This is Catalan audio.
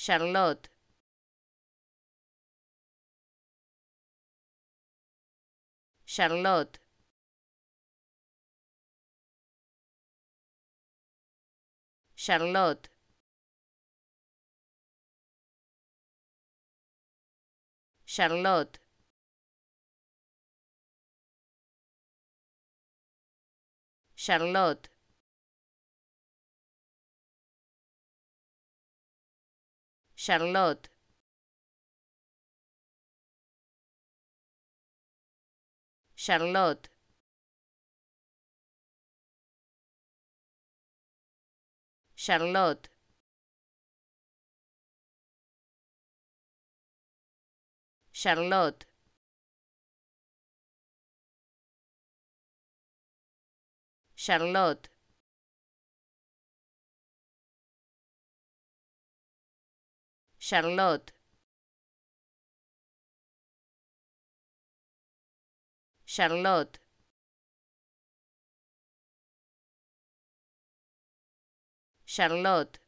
Charlotte Charlotte Charlotte Charlotte Charlotte Charlotte Charlotte Charlotte Charlotte Charlotte Charlotte. Charlotte. Charlotte.